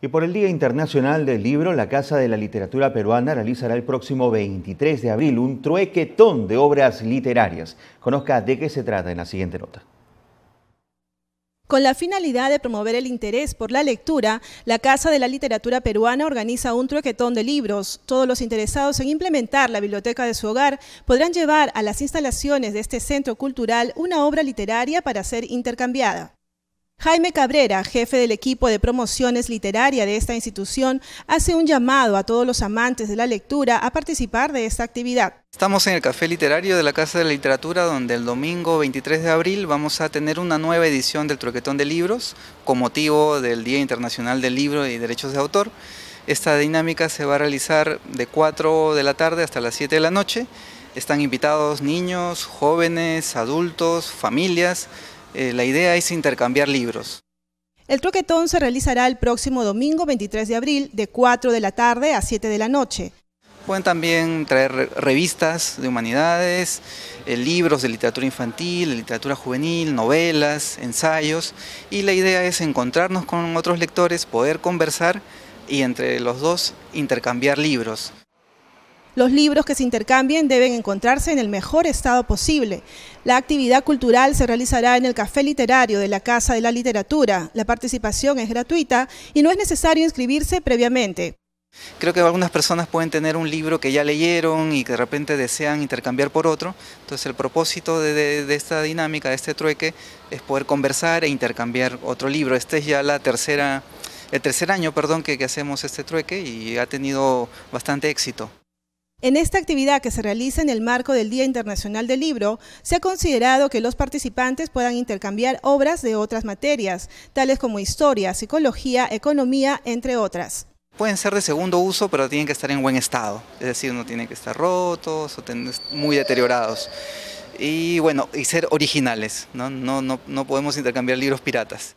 Y por el Día Internacional del Libro, la Casa de la Literatura Peruana realizará el próximo 23 de abril un truequetón de obras literarias. Conozca de qué se trata en la siguiente nota. Con la finalidad de promover el interés por la lectura, la Casa de la Literatura Peruana organiza un truequetón de libros. Todos los interesados en implementar la biblioteca de su hogar podrán llevar a las instalaciones de este centro cultural una obra literaria para ser intercambiada. Jaime Cabrera, jefe del equipo de promociones literaria de esta institución, hace un llamado a todos los amantes de la lectura a participar de esta actividad. Estamos en el Café Literario de la Casa de la Literatura, donde el domingo 23 de abril vamos a tener una nueva edición del Troquetón de Libros, con motivo del Día Internacional del Libro y Derechos de Autor. Esta dinámica se va a realizar de 4 de la tarde hasta las 7 de la noche. Están invitados niños, jóvenes, adultos, familias. Eh, la idea es intercambiar libros. El Troquetón se realizará el próximo domingo 23 de abril de 4 de la tarde a 7 de la noche. Pueden también traer revistas de humanidades, eh, libros de literatura infantil, literatura juvenil, novelas, ensayos. Y la idea es encontrarnos con otros lectores, poder conversar y entre los dos intercambiar libros. Los libros que se intercambien deben encontrarse en el mejor estado posible. La actividad cultural se realizará en el Café Literario de la Casa de la Literatura. La participación es gratuita y no es necesario inscribirse previamente. Creo que algunas personas pueden tener un libro que ya leyeron y que de repente desean intercambiar por otro. Entonces el propósito de, esta dinámica, de este trueque, es poder conversar e intercambiar otro libro. Este es ya la tercera, el tercer año perdón, que hacemos este trueque y ha tenido bastante éxito. En esta actividad que se realiza en el marco del Día Internacional del Libro, se ha considerado que los participantes puedan intercambiar obras de otras materias, tales como historia, psicología, economía, entre otras. Pueden ser de segundo uso, pero tienen que estar en buen estado, es decir, no tienen que estar rotos o muy deteriorados. Y bueno, y ser originales, ¿no? no podemos intercambiar libros piratas.